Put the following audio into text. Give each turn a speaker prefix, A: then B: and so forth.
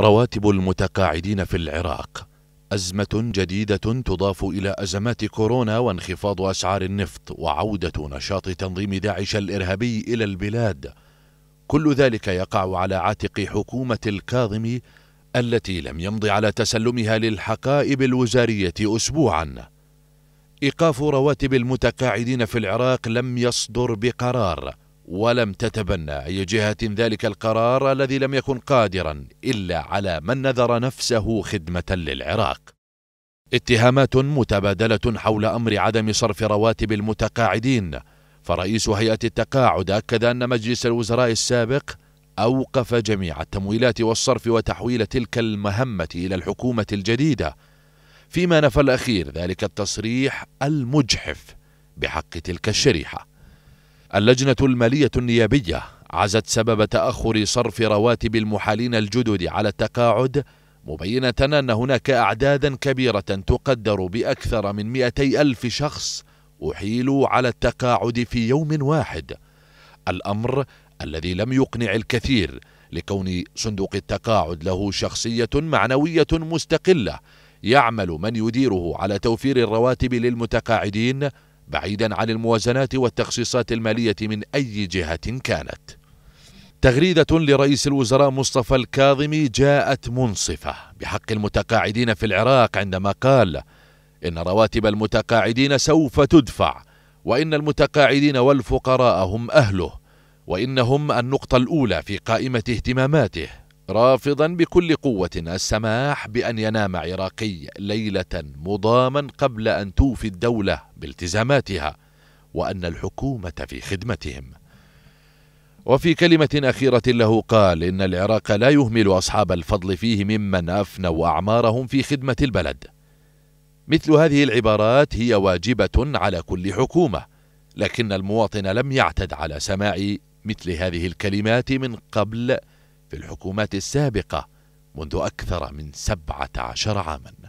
A: رواتب المتقاعدين في العراق أزمة جديدة تضاف إلى أزمات كورونا وانخفاض أسعار النفط وعودة نشاط تنظيم داعش الإرهابي إلى البلاد كل ذلك يقع على عاتق حكومة الكاظم التي لم يمض على تسلمها للحقائب الوزارية أسبوعا إيقاف رواتب المتقاعدين في العراق لم يصدر بقرار ولم تتبنى أي جهة ذلك القرار الذي لم يكن قادرا إلا على من نذر نفسه خدمة للعراق اتهامات متبادلة حول أمر عدم صرف رواتب المتقاعدين فرئيس هيئة التقاعد أكد أن مجلس الوزراء السابق أوقف جميع التمويلات والصرف وتحويل تلك المهمة إلى الحكومة الجديدة فيما نفى الأخير ذلك التصريح المجحف بحق تلك الشريحة اللجنة المالية النيابية عزت سبب تأخر صرف رواتب المحالين الجدد على التقاعد مبينة أن هناك أعدادا كبيرة تقدر بأكثر من 200 ألف شخص أحيلوا على التقاعد في يوم واحد الأمر الذي لم يقنع الكثير لكون صندوق التقاعد له شخصية معنوية مستقلة يعمل من يديره على توفير الرواتب للمتقاعدين بعيدا عن الموازنات والتخصيصات المالية من أي جهة كانت تغريدة لرئيس الوزراء مصطفى الكاظمي جاءت منصفة بحق المتقاعدين في العراق عندما قال إن رواتب المتقاعدين سوف تدفع وإن المتقاعدين والفقراء هم أهله وإنهم النقطة الأولى في قائمة اهتماماته رافضا بكل قوة السماح بأن ينام عراقي ليلة مضاما قبل أن توفي الدولة بالتزاماتها وأن الحكومة في خدمتهم وفي كلمة أخيرة له قال إن العراق لا يهمل أصحاب الفضل فيه ممن أفنوا أعمارهم في خدمة البلد مثل هذه العبارات هي واجبة على كل حكومة لكن المواطن لم يعتد على سماع مثل هذه الكلمات من قبل في الحكومات السابقة منذ أكثر من سبعة عشر عاماً